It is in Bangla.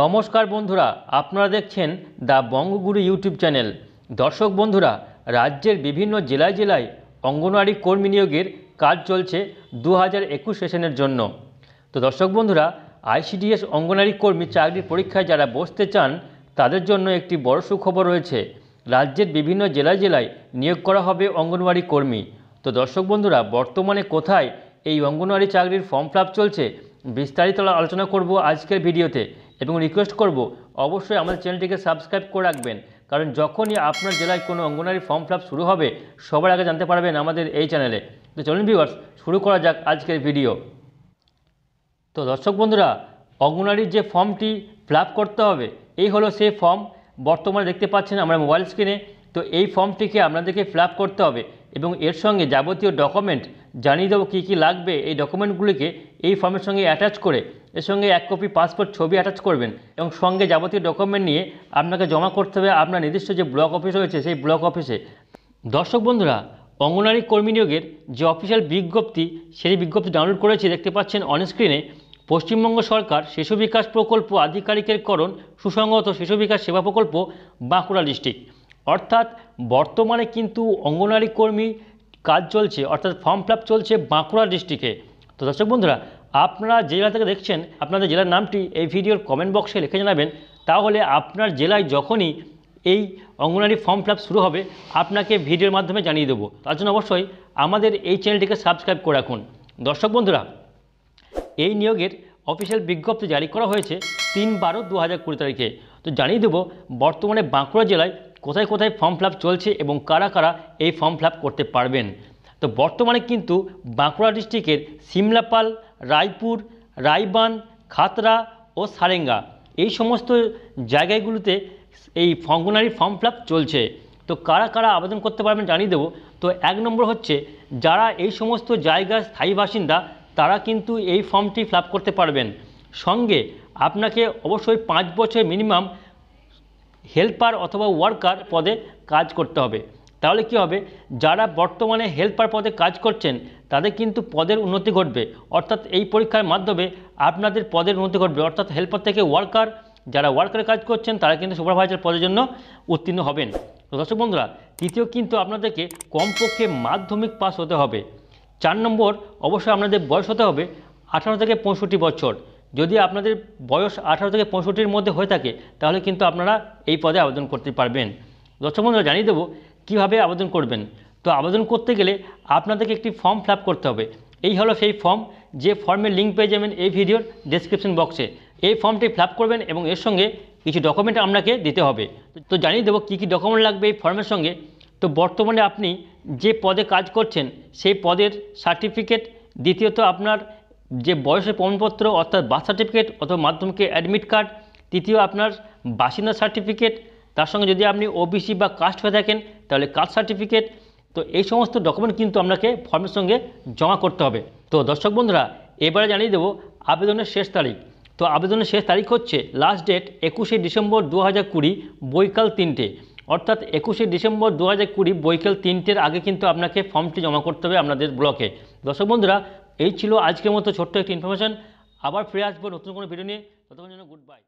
নমস্কার বন্ধুরা আপনারা দেখছেন দ্য বঙ্গগুরু ইউটিউব চ্যানেল দর্শক বন্ধুরা রাজ্যের বিভিন্ন জেলায় জেলায় অঙ্গনওয়াড়ি কর্মী নিয়োগের কাজ চলছে দু হাজার একুশ সেশনের জন্য তো দর্শক বন্ধুরা আইসিডিএস অঙ্গনওয়াড়ি কর্মী চাকরির পরীক্ষায় যারা বসতে চান তাদের জন্য একটি বড় সুখবর রয়েছে রাজ্যের বিভিন্ন জেলায় জেলায় নিয়োগ করা হবে অঙ্গনওয়াড়ি কর্মী তো দর্শক বন্ধুরা বর্তমানে কোথায় এই অঙ্গনওয়াড়ি চাকরির ফর্ম ফিল চলছে বিস্তারিত আলোচনা করব আজকের ভিডিওতে এবং রিকোয়েস্ট করব অবশ্যই আমাদের চ্যানেলটিকে সাবস্ক্রাইব করে রাখবেন কারণ যখনই আপনার জেলায় কোনো অঙ্গনারী ফর্ম ফিল শুরু হবে সবার আগে জানতে পারবেন আমাদের এই চ্যানেলে তো চলুন ভিউয়ার্স শুরু করা যাক আজকের ভিডিও তো দর্শক বন্ধুরা অঙ্গনারীর যে ফর্মটি ফিল করতে হবে এই হলো সেই ফর্ম বর্তমানে দেখতে পাচ্ছেন আমরা মোবাইল স্ক্রিনে তো এই ফর্মটিকে আপনাদেরকে ফিল করতে হবে এবং এর সঙ্গে যাবতীয় ডকুমেন্ট জানিয়ে দেবো কী কী লাগবে এই ডকুমেন্টগুলিকে এই ফর্মের সঙ্গে অ্যাটাচ করে এর সঙ্গে এক কপি পাসপোর্ট ছবি অ্যাটাচ করবেন এবং সঙ্গে যাবতীয় ডকুমেন্ট নিয়ে আপনাকে জমা করতে হবে আপনার নির্দিষ্ট যে ব্লক অফিস রয়েছে সেই ব্লক অফিসে দর্শক বন্ধুরা অঙ্গনারী কর্মী নিয়োগের যে অফিসিয়াল বিজ্ঞপ্তি সেই বিজ্ঞপ্তি ডাউনলোড করেছি দেখতে পাচ্ছেন অনস্ক্রিনে পশ্চিমবঙ্গ সরকার শিশু বিকাশ প্রকল্প আধিকারিকের করণ সুসংগত শিশু বিকাশ সেবা প্রকল্প বাঁকুড়া ডিস্ট্রিক্ট অর্থাৎ বর্তমানে কিন্তু অঙ্গনারী কর্মী কাজ চলছে অর্থাৎ ফর্ম ফিল চলছে বাঁকুড়া ডিস্ট্রিক্টে তো দর্শক বন্ধুরা আপনারা জেলা থেকে দেখছেন আপনাদের জেলার নামটি এই ভিডিওর কমেন্ট বক্সে লিখে জানাবেন তাহলে আপনার জেলায় যখনই এই অঙ্গনারী ফর্ম ফিল শুরু হবে আপনাকে ভিডিওর মাধ্যমে জানিয়ে দেবো তার জন্য অবশ্যই আমাদের এই চ্যানেলটিকে সাবস্ক্রাইব করে রাখুন দর্শক বন্ধুরা এই নিয়োগের অফিসিয়াল বিজ্ঞপ্তি জারি করা হয়েছে তিন বারো দু হাজার কুড়ি তারিখে তো জানিয়ে দেবো বর্তমানে বাঁকুড়া জেলায় কোথায় কোথায় ফর্ম ফিল চলছে এবং কারা কারা এই ফর্ম ফিল করতে পারবেন তো বর্তমানে কিন্তু বাঁকুড়া ডিস্ট্রিক্টের সিমলাপাল রায়পুর রায়বান খাতরা ও সারেঙ্গা এই সমস্ত জায়গাগুলোতে এই ফঙ্গনারি ফর্ম ফিল চলছে তো কারা কারা আবেদন করতে পারবেন জানিয়ে দেবো তো এক নম্বর হচ্ছে যারা এই সমস্ত জায়গার স্থায়ী বাসিন্দা তারা কিন্তু এই ফর্মটি ফিল করতে পারবেন সঙ্গে আপনাকে অবশ্যই পাঁচ বছর মিনিমাম হেল্পার অথবা ওয়ার্কার পদে কাজ করতে হবে তাহলে কি হবে যারা বর্তমানে হেল্পার পদে কাজ করছেন তাদের কিন্তু পদের উন্নতি ঘটবে অর্থাৎ এই পরীক্ষার মাধ্যমে আপনাদের পদের উন্নতি ঘটবে অর্থাৎ হেল্পার থেকে ওয়ার্কার যারা ওয়ার্কারে কাজ করছেন তারা কিন্তু সুপারভাইজার পদের জন্য উত্তীর্ণ হবেন তো দর্শক বন্ধুরা তৃতীয় কিন্তু আপনাদেরকে কমপক্ষে মাধ্যমিক পাস হতে হবে চার নম্বর অবশ্যই আপনাদের বয়স হতে হবে আঠারো থেকে পঁয়ষট্টি বছর যদি আপনাদের বয়স আঠারো থেকে পঁয়ষট্টির মধ্যে হয়ে থাকে তাহলে কিন্তু আপনারা এই পদে আবেদন করতে পারবেন দর্শক বন্ধুরা জানিয়ে দেবো কীভাবে আবেদন করবেন তো আবেদন করতে গেলে আপনাদেরকে একটি ফর্ম ফিল করতে হবে এই হলো সেই ফর্ম যে ফর্মের লিঙ্ক পেয়ে যাবেন এই ভিডিওর ডেসক্রিপশন বক্সে এই ফর্মটি ফিল করবেন এবং এর সঙ্গে কিছু ডকুমেন্ট আপনাকে দিতে হবে তো জানিয়ে দেবো কী কী ডকুমেন্ট লাগবে এই ফর্মের সঙ্গে তো বর্তমানে আপনি যে পদে কাজ করছেন সেই পদের সার্টিফিকেট দ্বিতীয়ত আপনার যে বয়সের প্রমাণপত্র অর্থাৎ বার্থ সার্টিফিকেট অথবা মাধ্যমিকের অ্যাডমিট কার্ড তৃতীয় আপনার বাসিন্দা সার্টিফিকেট তার সঙ্গে যদি আপনি ওবিসি বা কাস্ট হয়ে থাকেন তাহলে কাস্ট সার্টিফিকেট তো এই সমস্ত ডকুমেন্ট কিন্তু আপনাকে ফর্মের সঙ্গে জমা করতে হবে তো দর্শক বন্ধুরা এবারে জানিয়ে দেবো আবেদনের শেষ তারিখ তো আবেদনের শেষ তারিখ হচ্ছে লাস্ট ডেট একুশে ডিসেম্বর দু হাজার কুড়ি বৈকাল তিনটে অর্থাৎ একুশে ডিসেম্বর দু হাজার কুড়ি বৈকাল তিনটের আগে কিন্তু আপনাকে ফর্মটি জমা করতে হবে আপনাদের ব্লকে দর্শক বন্ধুরা এই ছিল আজকের মতো ছোট্ট একটি ইনফরমেশান আবার ফিরে আসবো নতুন কোনো ভিডিও নিয়ে ততক্ষণ জন্য গুড বাই